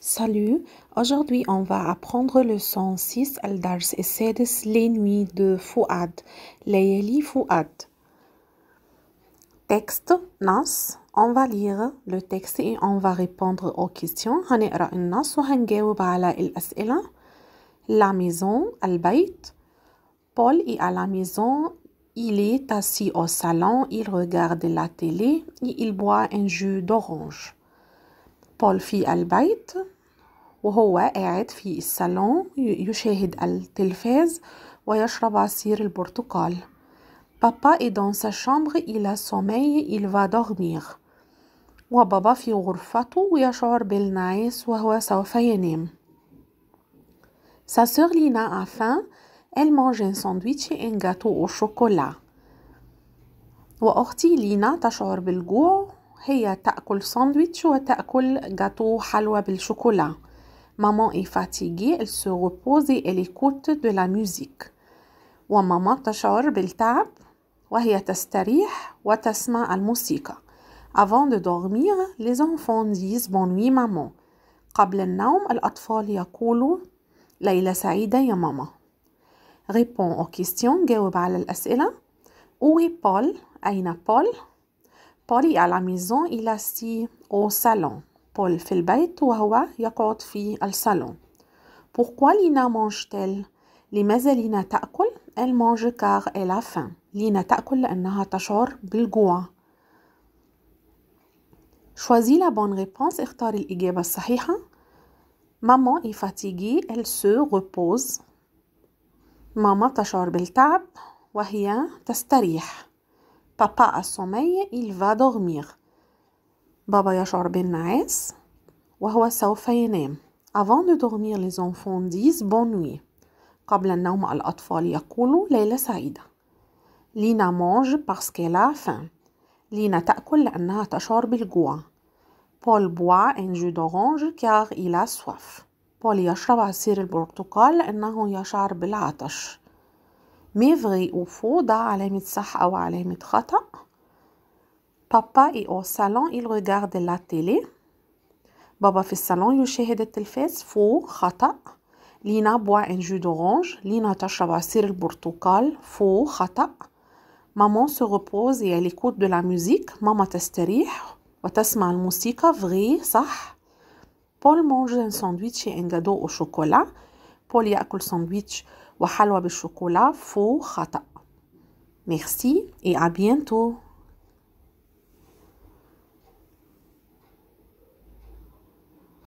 Salut, aujourd'hui on va apprendre le son 6 al-Dars et 7 les nuits de Fouad, Layeli Fouad. Texte Nas, on va lire le texte et on va répondre aux questions. La maison, al-bayt. Paul est à la maison, il est assis au salon, il regarde la télé et il boit un jus d'orange. بول في البيت وهو قاعد في الصالون يشاهد التلفاز ويشرب عصير البرتقال بابا اي دون سا chambre الى سومي sommeil il va dormir وبابا في غرفته يشعر بالنعاس وهو سوف ينام Sa sœur Lina a faim, elle mange un sandwich et un gâteau au chocolat. وأختي لينا تشعر بالجوع هي تأكل ساندويتش وتأكل جاتو حلوى بالشوكولا ماما اي فاتيغي ال سو روبوزي et elle دو لا ميوزيك وماما تشعر بالتعب وهي تستريح وتسمع الموسيقى Avant de dormir, les enfants disent Bonne nuit maman. قبل النوم الأطفال يقولوا ليلة سعيدة يا ماما. répond aux questions, جاوب على الأسئلة. Où est Paul? أين بول؟ بولي على ميزون إلى سي أو سالون بول في البيت وهو يقعد في الصالون بوركوا لينا مانج تيل لماذا لينا تأكل إل مانج كار إلا فان لينا تأكل لأنها تشعر بالجوع Choisis la bonne réponse, اختار الإجابة الصحيحة. Maman est fatiguée, elle se repose. Maman تشعر بالتعب وهي تستريح. بابا a إل il va dormir. بابا يشعر بالنعاس وهو سوف ينام. Avant de dormir, les enfants disent bonne nuit. قبل النوم الأطفال يقولوا ليلة سعيدة. لينا mange parce qu'elle a faim. لينا تأكل لأنها تشعر بالجوع. بول بوا ان جو دورونج كار il a soif. بول يشرب عصير البرتقال لأنه يشعر بالعطش. Mais vrai ou faux, d'a à la mitzah ou à la mitzah. Papa est au salon, il regarde la télé. Baba fait salon, il y a un Faux, Lina boit un jus d'orange. Lina tâche à passer le portocal. Faux, fatal. Maman se repose et elle écoute de la musique. Maman tâche à rire. Ou tâche à la musique. Vrai, ça. Paul mange un sandwich et un gâteau au chocolat. بول يأكل ساندويتش وحلوى بالشوكولا فو خطأ ميرسي اي ا بيانتو